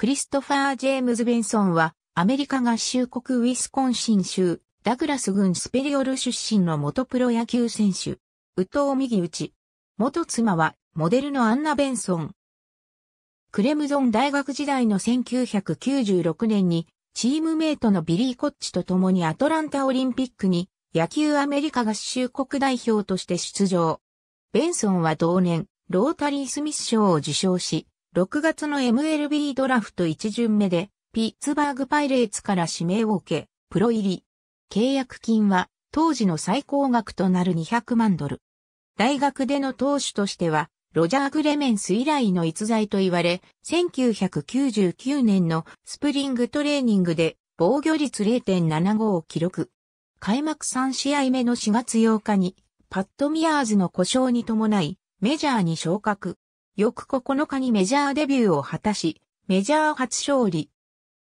クリストファー・ジェームズ・ベンソンは、アメリカ合衆国ウィスコンシン州、ダグラス郡スペリオル出身の元プロ野球選手。宇藤右ち。元妻は、モデルのアンナ・ベンソン。クレムゾン大学時代の1996年に、チームメイトのビリー・コッチと共にアトランタオリンピックに、野球アメリカ合衆国代表として出場。ベンソンは同年、ロータリー・スミス賞を受賞し、6月の MLB ドラフト1巡目で、ピッツバーグパイレーツから指名を受け、プロ入り。契約金は、当時の最高額となる200万ドル。大学での投手としては、ロジャー・グレメンス以来の逸材と言われ、1999年のスプリングトレーニングで防御率0.75を記録。開幕3試合目の4月8日に、パッド・ミアーズの故障に伴い、メジャーに昇格。翌9日にメジャーデビューを果たし、メジャー初勝利。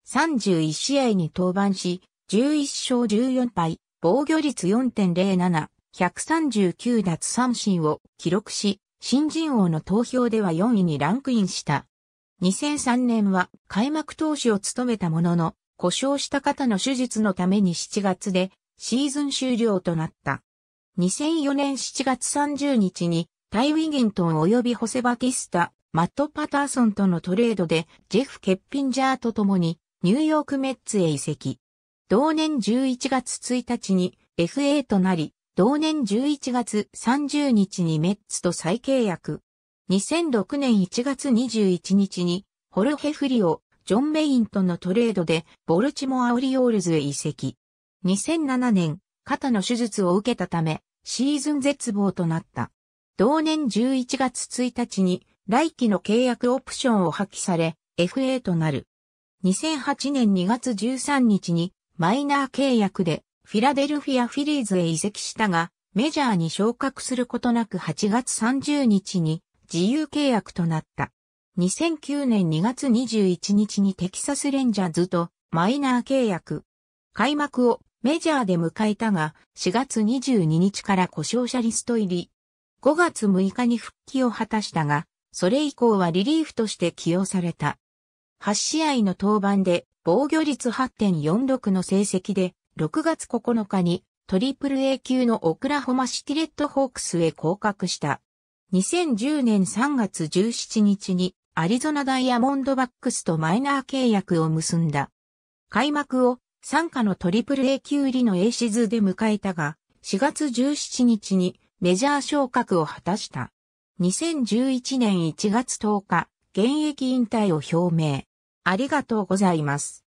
31試合に登板し、11勝14敗、防御率4.07、139奪三振を記録し、新人王の投票では4位にランクインした。2003年は開幕投手を務めたものの、故障した方の手術のために7月でシーズン終了となった。2004年7月30日にタイ・ウィギントン及びホセ・バティスタ、マット・パターソンとのトレードでジェフ・ケッピンジャーと共にニューヨーク・メッツへ移籍。同年11月1日に FA となり、同年11月30日にメッツと再契約。2006年1月21日にホルヘ・フリオ、ジョン・メインとのトレードでボルチモア・オリオールズへ移籍。2007年、肩の手術を受けたため、シーズン絶望となった。同年11月1日に来期の契約オプションを破棄され FA となる。2008年2月13日にマイナー契約でフィラデルフィアフィリーズへ移籍したがメジャーに昇格することなく8月30日に自由契約となった。2009年2月21日にテキサスレンジャーズとマイナー契約。開幕をメジャーで迎えたが4月22日から故障者リスト入り。5月6日に復帰を果たしたが、それ以降はリリーフとして起用された。8試合の登板で防御率8.46の成績で、6月9日にトリプル A 級のオクラホマシティレッドホークスへ降格した。2010年3月17日にアリゾナダイヤモンドバックスとマイナー契約を結んだ。開幕を参加のトリプル A 級入りの A シズで迎えたが、4月17日にメジャー昇格を果たした。2011年1月10日、現役引退を表明。ありがとうございます。